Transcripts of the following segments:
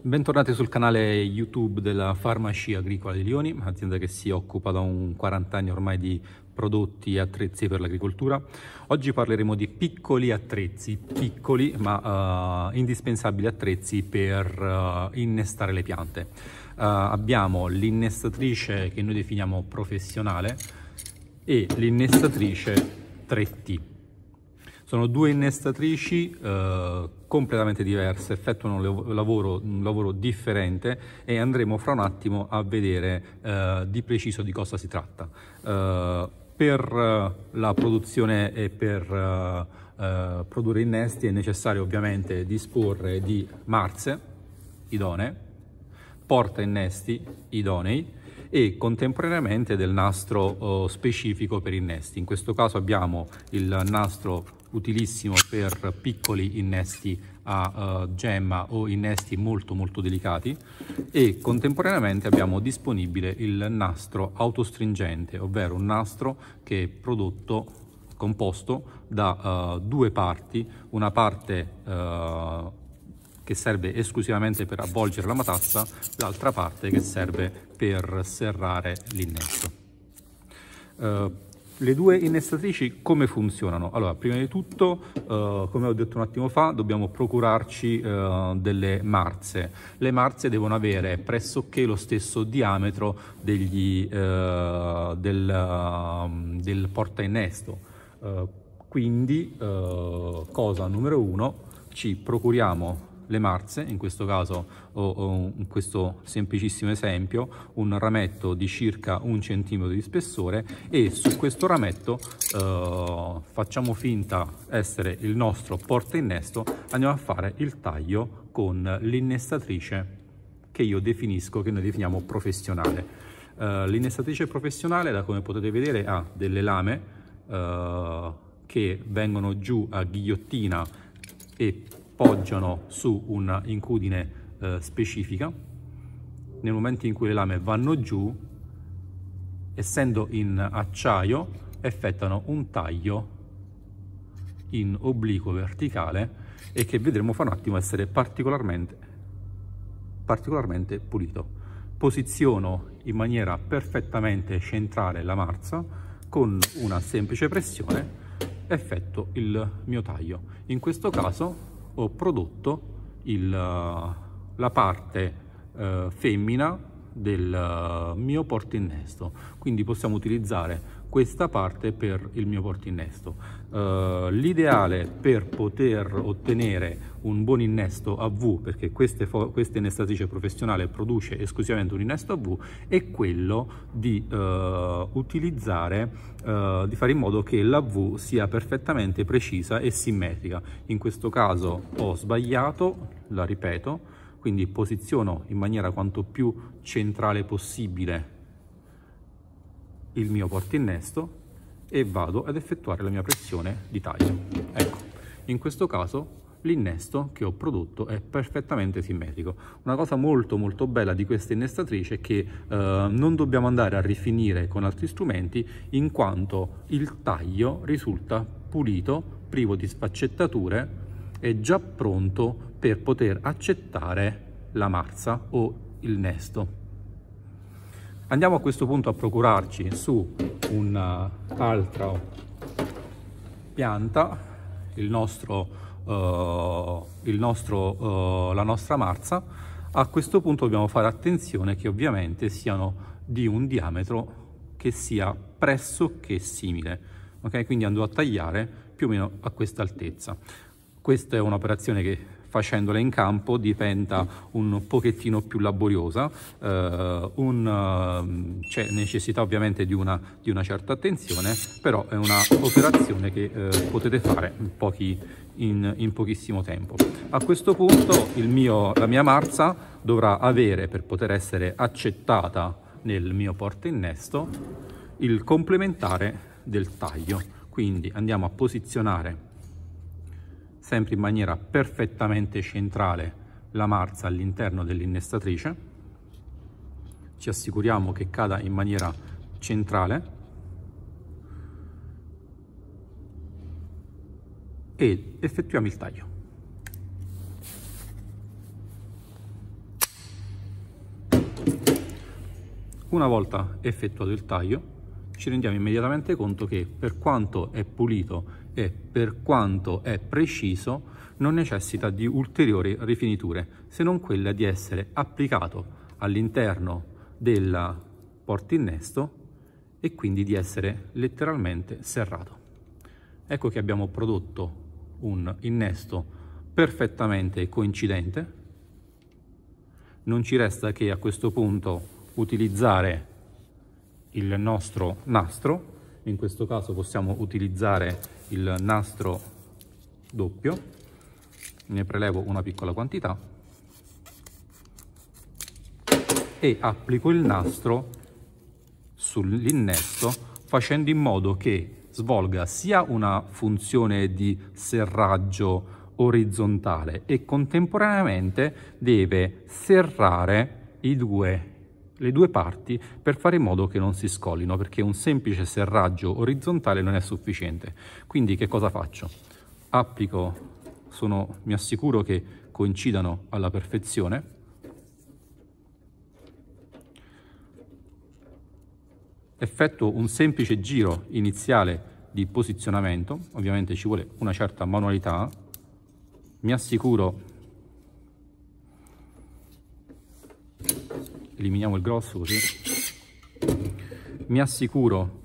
Bentornati sul canale YouTube della Farmacia Agricola di Lioni, azienda che si occupa da un 40 anni ormai di prodotti e attrezzi per l'agricoltura. Oggi parleremo di piccoli attrezzi, piccoli ma uh, indispensabili attrezzi per uh, innestare le piante. Uh, abbiamo l'innestatrice che noi definiamo professionale e l'innestatrice 3T. Sono due innestatrici eh, completamente diverse, effettuano un lavoro, un lavoro, differente e andremo fra un attimo a vedere eh, di preciso di cosa si tratta. Eh, per eh, la produzione e per eh, eh, produrre innesti è necessario ovviamente disporre di marze idonee, porta innesti idonei, e contemporaneamente del nastro oh, specifico per innesti. In questo caso abbiamo il nastro utilissimo per piccoli innesti a uh, gemma o innesti molto molto delicati e contemporaneamente abbiamo disponibile il nastro autostringente ovvero un nastro che è prodotto composto da uh, due parti una parte uh, che serve esclusivamente per avvolgere la matassa l'altra parte che serve per serrare l'innesto le due innestatrici come funzionano? Allora, prima di tutto, eh, come ho detto un attimo fa, dobbiamo procurarci eh, delle marze. Le marze devono avere pressoché lo stesso diametro degli, eh, del, ehm, del, porta innesto. Eh, quindi, eh, cosa numero uno, ci procuriamo le marze, in questo caso ho, ho in questo semplicissimo esempio un rametto di circa un centimetro di spessore e su questo rametto eh, facciamo finta essere il nostro porta innesto, andiamo a fare il taglio con l'innestatrice che io definisco, che noi definiamo professionale. Uh, L'innestatrice professionale, da come potete vedere, ha delle lame uh, che vengono giù a ghigliottina e poggiano su una incudine eh, specifica. Nel momento in cui le lame vanno giù, essendo in acciaio, effettuano un taglio in obliquo verticale e che vedremo fra un attimo essere particolarmente, particolarmente pulito. Posiziono in maniera perfettamente centrale la marza con una semplice pressione effetto il mio taglio. In questo caso ho eh, prodotto il, eh, la parte eh, femmina del eh, mio portinnesto quindi possiamo utilizzare questa parte per il mio portinnesto uh, l'ideale per poter ottenere un buon innesto a V, perché questa innestatrice professionale produce esclusivamente un innesto a V, è quello di eh, utilizzare, eh, di fare in modo che la V sia perfettamente precisa e simmetrica. In questo caso ho sbagliato, la ripeto, quindi posiziono in maniera quanto più centrale possibile il mio porta e vado ad effettuare la mia pressione di taglio. Ecco, in questo caso l'innesto che ho prodotto è perfettamente simmetrico. Una cosa molto molto bella di questa innestatrice è che eh, non dobbiamo andare a rifinire con altri strumenti in quanto il taglio risulta pulito, privo di sfaccettature e già pronto per poter accettare la marza o il nesto. Andiamo a questo punto a procurarci su un'altra pianta il nostro eh, nostro, eh, la nostra marza, a questo punto dobbiamo fare attenzione che ovviamente siano di un diametro che sia pressoché simile, ok? Quindi andrò a tagliare più o meno a questa altezza. Questa è un'operazione che facendola in campo diventa un pochettino più laboriosa, eh, un, eh, c'è necessità ovviamente di una, di una, certa attenzione, però è un'operazione che eh, potete fare in pochi, in, in pochissimo tempo. A questo punto mio, la mia marza dovrà avere, per poter essere accettata nel mio porta innesto, il complementare del taglio. Quindi andiamo a posizionare sempre in maniera perfettamente centrale la marza all'interno dell'innestatrice. Ci assicuriamo che cada in maniera centrale e effettuiamo il taglio. Una volta effettuato il taglio ci rendiamo immediatamente conto che per quanto è pulito e per quanto è preciso non necessita di ulteriori rifiniture se non quella di essere applicato all'interno della porta innesto e quindi di essere letteralmente serrato. Ecco che abbiamo prodotto un innesto perfettamente coincidente. Non ci resta che a questo punto utilizzare il nostro nastro, in questo caso possiamo utilizzare il nastro doppio, ne prelevo una piccola quantità e applico il nastro sull'innesto facendo in modo che svolga sia una funzione di serraggio orizzontale e contemporaneamente deve serrare due, le due parti per fare in modo che non si scollino perché un semplice serraggio orizzontale non è sufficiente. Quindi che cosa faccio? Applico, sono, mi assicuro che coincidano alla perfezione effettuo un semplice giro iniziale di posizionamento, ovviamente ci vuole una certa manualità, mi assicuro, eliminiamo il grosso così, mi assicuro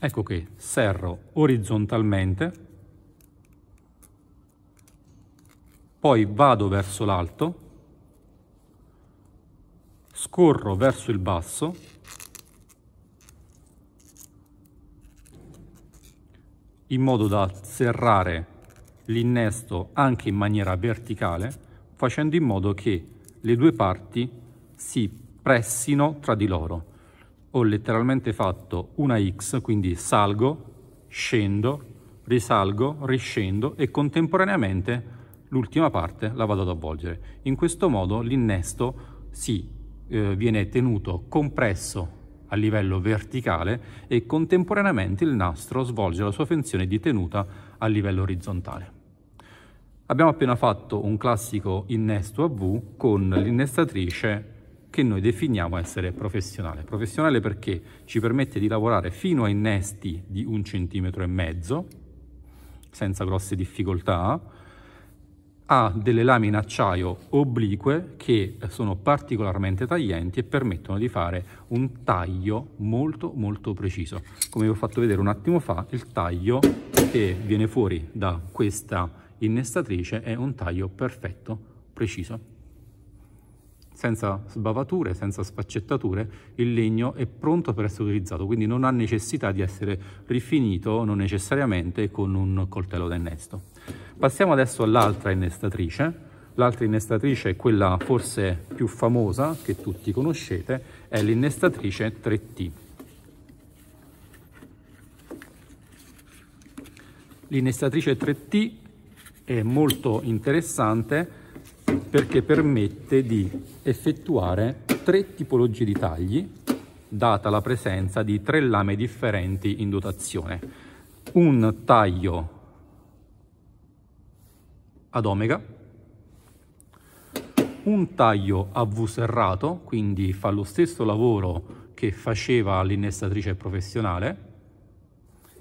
ecco che serro orizzontalmente, poi vado verso l'alto, scorro verso il basso, in modo da serrare l'innesto anche in maniera verticale, facendo in modo che le due parti si pressino tra di loro ho letteralmente fatto una X, quindi salgo, scendo, risalgo, riscendo e contemporaneamente l'ultima parte la vado ad avvolgere. In questo modo l'innesto si eh, viene tenuto compresso a livello verticale e contemporaneamente il nastro svolge la sua funzione di tenuta a livello orizzontale. Abbiamo appena fatto un classico innesto a V con l'innestatrice che noi definiamo essere professionale. Professionale perché ci permette di lavorare fino a innesti di un centimetro e mezzo, senza grosse difficoltà, ha delle lame in acciaio oblique che sono particolarmente taglienti e permettono di fare un taglio molto molto preciso. Come vi ho fatto vedere un attimo fa, il taglio che viene fuori da questa innestatrice è un taglio perfetto, preciso senza sbavature, senza sfaccettature, il legno è pronto per essere utilizzato, quindi non ha necessità di essere rifinito non necessariamente con un coltello da Passiamo adesso all'altra innestatrice. L'altra innestatrice è quella forse più famosa, che tutti conoscete, è l'innestatrice 3T. L'innestatrice 3T è molto interessante perché permette di effettuare tre tipologie di tagli data la presenza di tre lame differenti in dotazione. Un taglio ad omega, un taglio a V serrato, quindi fa lo stesso lavoro che faceva l'innestatrice professionale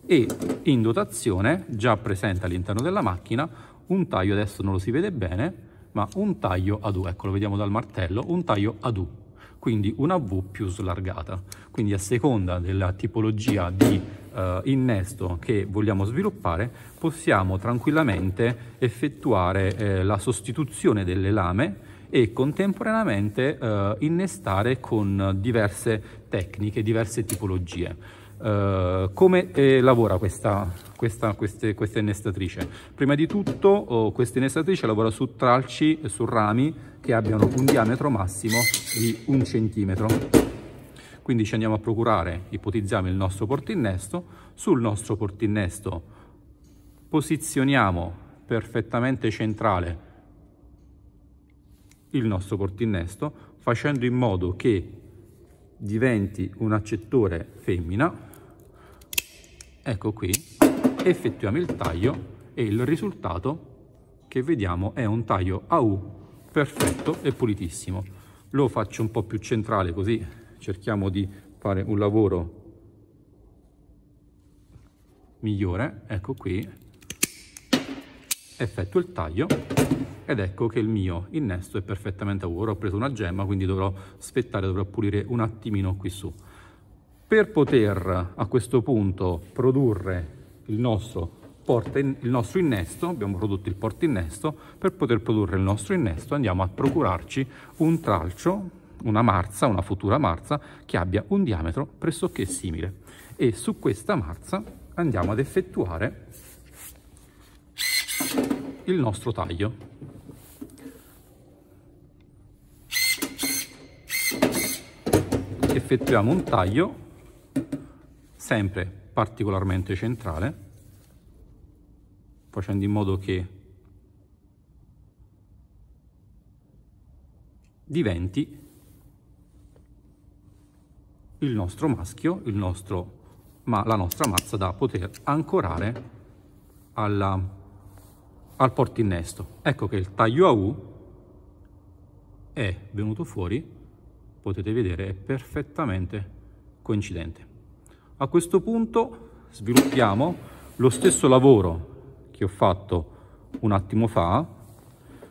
e in dotazione, già presente all'interno della macchina, un taglio, adesso non lo si vede bene, ma un taglio ad U. ecco lo vediamo dal martello, un taglio ad U, quindi una V più slargata. Quindi a seconda della tipologia di eh, innesto che vogliamo sviluppare, possiamo tranquillamente effettuare eh, la sostituzione delle lame e contemporaneamente eh, innestare con diverse tecniche, diverse tipologie. Eh, come eh, lavora questa questa, queste, questa innestatrice. Prima di tutto oh, questa innestatrice lavora su tralci e su rami che abbiano un diametro massimo di un centimetro. Quindi ci andiamo a procurare, ipotizziamo il nostro portinnesto, sul nostro portinnesto posizioniamo perfettamente centrale il nostro portinnesto facendo in modo che diventi un accettore femmina ecco qui effettuiamo il taglio e il risultato che vediamo è un taglio a U perfetto e pulitissimo. Lo faccio un po' più centrale così cerchiamo di fare un lavoro migliore. Ecco qui, effettuo il taglio ed ecco che il mio innesto è perfettamente a U. Ora Ho preso una gemma quindi dovrò aspettare, dovrò pulire un attimino qui su. Per poter a questo punto produrre il nostro, porta, il nostro innesto, abbiamo prodotto il porta innesto, per poter produrre il nostro innesto andiamo a procurarci un tralcio, una marza, una futura marza, che abbia un diametro pressoché simile. E su questa marza andiamo ad effettuare il nostro taglio. effettuiamo un taglio sempre particolarmente centrale facendo in modo che diventi il nostro maschio, il nostro, ma la nostra mazza da poter ancorare alla, al portinnesto. Ecco che il taglio a U è venuto fuori, potete vedere, è perfettamente coincidente. A questo punto sviluppiamo lo stesso lavoro che ho fatto un attimo fa,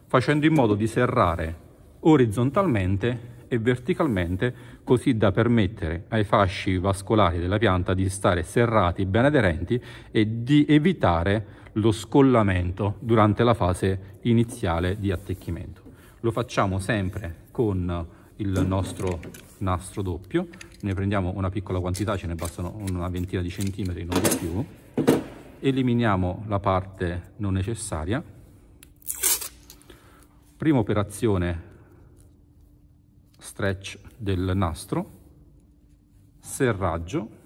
facendo in modo di serrare orizzontalmente e verticalmente così da permettere ai fasci vascolari della pianta di stare serrati, ben aderenti e di evitare lo scollamento durante la fase iniziale di attecchimento. Lo facciamo sempre con il nostro nastro doppio, ne prendiamo una piccola quantità, ce ne bastano una ventina di centimetri, non di più, eliminiamo la parte non necessaria, prima operazione stretch del nastro, serraggio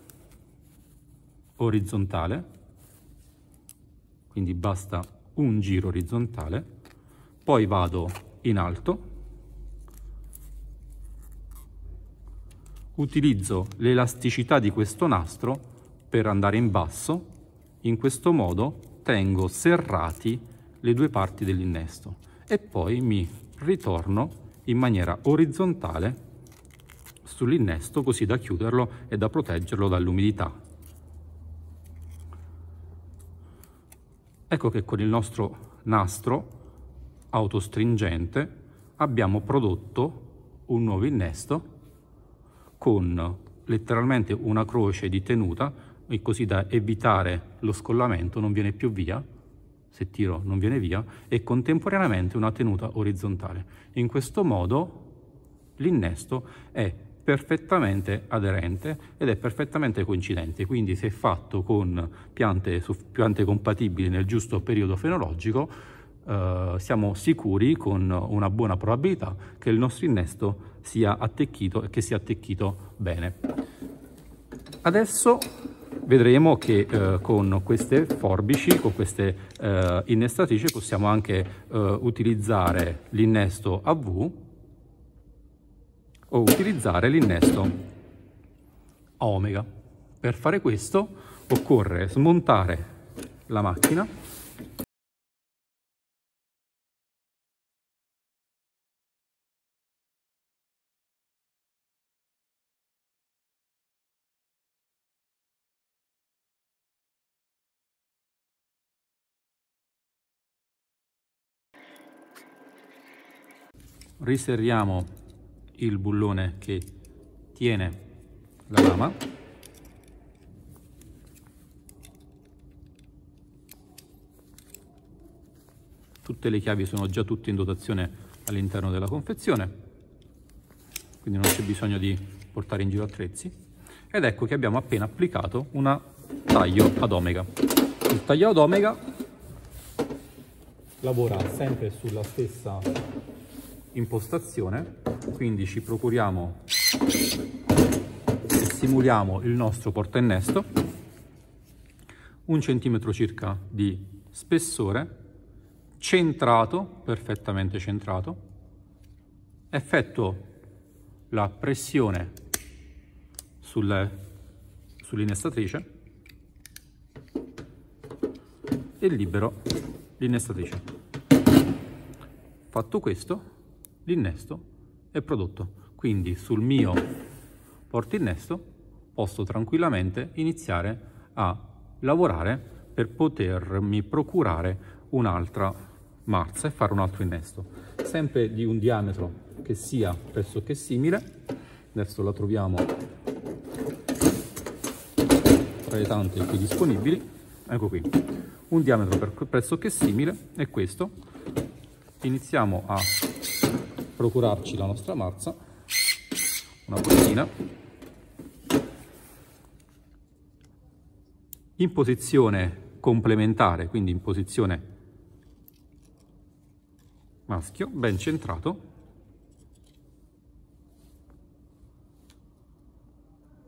orizzontale, quindi basta un giro orizzontale, poi vado in alto utilizzo l'elasticità di questo nastro per andare in basso, in questo modo tengo serrati le due parti dell'innesto e poi mi ritorno in maniera orizzontale sull'innesto così da chiuderlo e da proteggerlo dall'umidità. Ecco che con il nostro nastro autostringente abbiamo prodotto un nuovo innesto con letteralmente una croce di tenuta e così da evitare lo scollamento, non viene più via, se tiro non viene via, e contemporaneamente una tenuta orizzontale. In questo modo l'innesto è perfettamente aderente ed è perfettamente coincidente, quindi se fatto con piante, piante compatibili nel giusto periodo fenologico, eh, siamo sicuri con una buona probabilità che il nostro innesto sia attecchito e che sia attecchito bene. Adesso vedremo che eh, con queste forbici, con queste eh, innestatrici possiamo anche eh, utilizzare l'innesto a V o utilizzare l'innesto a omega. Per fare questo occorre smontare la macchina riserriamo il bullone che tiene la lama tutte le chiavi sono già tutte in dotazione all'interno della confezione quindi non c'è bisogno di portare in giro attrezzi ed ecco che abbiamo appena applicato un taglio ad omega il taglio ad omega lavora sempre sulla stessa impostazione, quindi ci procuriamo e simuliamo il nostro portainnesto, un centimetro circa di spessore, centrato, perfettamente centrato, effetto la pressione sull'inestatrice sull e libero l'inestatrice. Fatto questo, l'innesto è prodotto. Quindi sul mio portinnesto posso tranquillamente iniziare a lavorare per potermi procurare un'altra marza e fare un altro innesto, sempre di un diametro che sia pressoché simile. Adesso la troviamo tra le tante qui disponibili. Ecco qui, un diametro pressoché simile è questo. Iniziamo a procurarci la nostra mazza, una bottina, in posizione complementare, quindi in posizione maschio, ben centrato,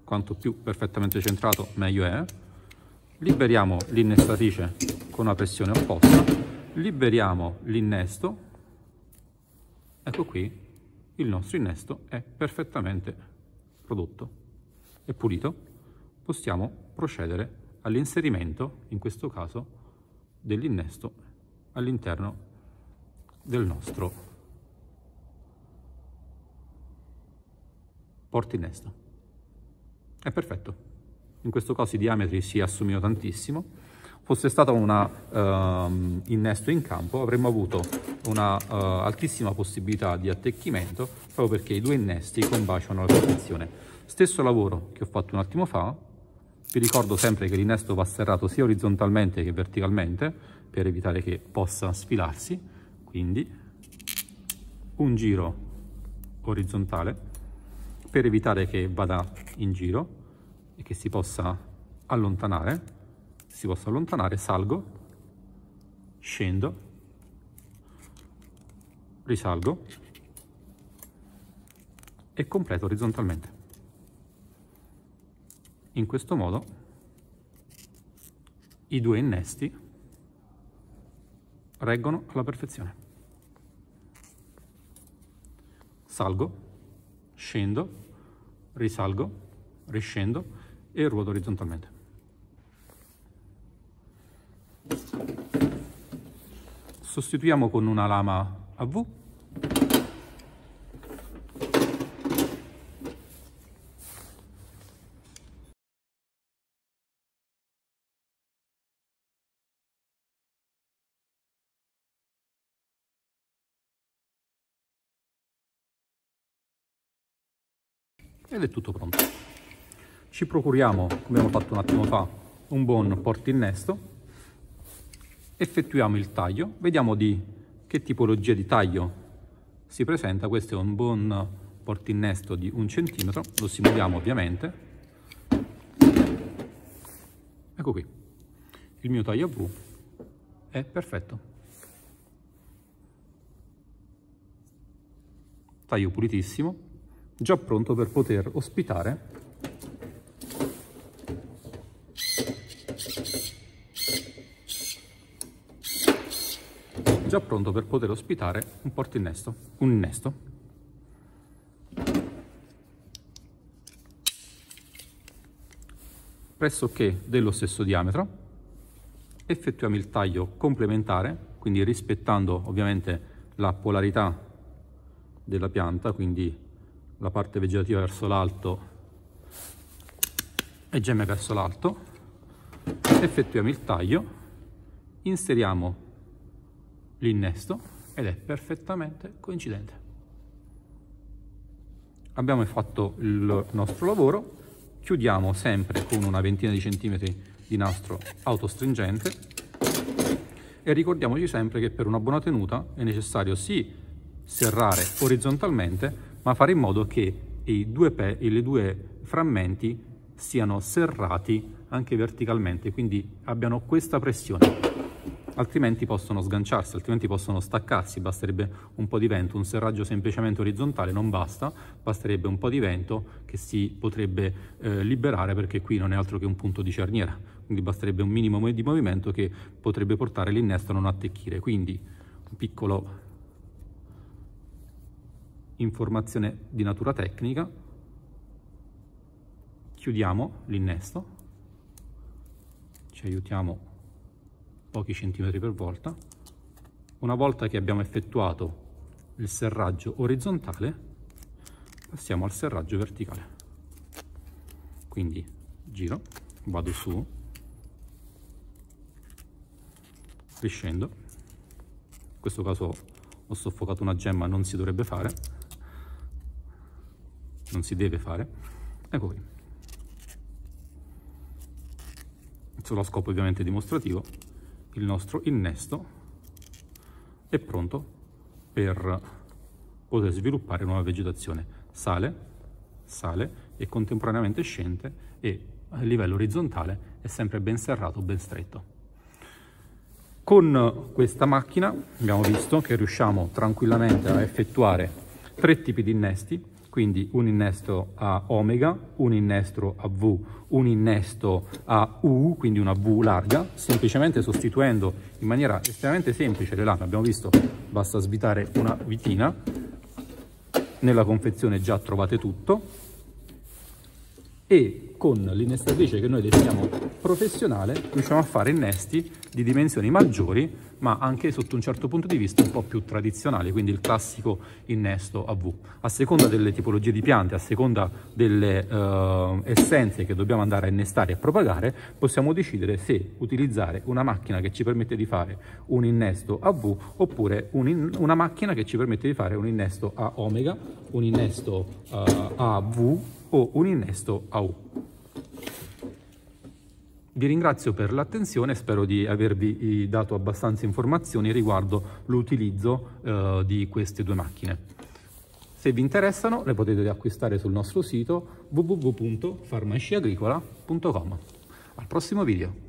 quanto più perfettamente centrato meglio è, liberiamo l'innestatrice con una pressione opposta, liberiamo l'innesto Ecco qui, il nostro innesto è perfettamente prodotto e pulito. Possiamo procedere all'inserimento, in questo caso, dell'innesto all'interno del nostro portinnesto. È perfetto. In questo caso i diametri si assumono tantissimo fosse stato un uh, ehm, innesto in campo avremmo avuto una uh, altissima possibilità di attecchimento proprio perché i due innesti combaciano la posizione. Stesso lavoro che ho fatto un attimo fa, vi ricordo sempre che l'innesto va serrato sia orizzontalmente che verticalmente per evitare che possa sfilarsi, quindi un giro orizzontale per evitare che vada in giro e che si possa allontanare si possa allontanare, salgo, scendo, risalgo e completo orizzontalmente. In questo modo i due innesti reggono alla perfezione. Salgo, scendo, risalgo, riscendo e ruoto orizzontalmente. sostituiamo con una lama a V ed è tutto pronto. Ci procuriamo, come abbiamo fatto un attimo fa, un buon innesto effettuiamo il taglio, vediamo di che tipologia di taglio si presenta, questo è un buon portinnesto di un centimetro, lo simuliamo ovviamente, ecco qui, il mio taglio a V è perfetto, taglio pulitissimo, già pronto per poter ospitare già pronto per poter ospitare un porto innesto, un innesto. Pressoché dello stesso diametro, effettuiamo il taglio complementare, quindi rispettando ovviamente la polarità della pianta, quindi la parte vegetativa verso l'alto e gemme verso l'alto, effettuiamo il taglio, inseriamo l'innesto ed è perfettamente coincidente. Abbiamo fatto il nostro lavoro, chiudiamo sempre con una ventina di centimetri di nastro autostringente e ricordiamoci sempre che per una buona tenuta è necessario sì serrare orizzontalmente ma fare in modo che i due, pe, i due frammenti siano serrati anche verticalmente quindi abbiano questa pressione altrimenti possono sganciarsi, altrimenti possono staccarsi, basterebbe un po' di vento, un serraggio semplicemente orizzontale non basta, basterebbe un po' di vento che si potrebbe eh, liberare perché qui non è altro che un punto di cerniera, quindi basterebbe un minimo di movimento che potrebbe portare l'innesto a non attecchire, quindi un piccolo informazione di natura tecnica, chiudiamo l'innesto, ci aiutiamo pochi centimetri per volta. Una volta che abbiamo effettuato il serraggio orizzontale, passiamo al serraggio verticale. Quindi giro, vado su, riscendo. In questo caso ho soffocato una gemma, non si dovrebbe fare, non si deve fare. Ecco qui. Solo a scopo ovviamente dimostrativo, il nostro innesto è pronto per poter sviluppare nuova vegetazione. Sale, sale e contemporaneamente scende e a livello orizzontale è sempre ben serrato, ben stretto. Con questa macchina abbiamo visto che riusciamo tranquillamente a effettuare tre tipi di innesti quindi un innesto a omega, un innesto a V, un innesto a U, quindi una V larga, semplicemente sostituendo in maniera estremamente semplice le lame, abbiamo visto, basta svitare una vitina, nella confezione già trovate tutto, e con l'innestatrice che noi definiamo professionale riusciamo a fare innesti di dimensioni maggiori ma anche sotto un certo punto di vista un po' più tradizionali, quindi il classico innesto a V. A seconda delle tipologie di piante, a seconda delle eh, essenze che dobbiamo andare a innestare e propagare, possiamo decidere se utilizzare una macchina che ci permette di fare un innesto a V oppure un in, una macchina che ci permette di fare un innesto a omega, un innesto eh, a V o un innesto a U. Vi ringrazio per l'attenzione e spero di avervi eh, dato abbastanza informazioni riguardo l'utilizzo eh, di queste due macchine. Se vi interessano le potete acquistare sul nostro sito www.farmaciagricola.com. Al prossimo video!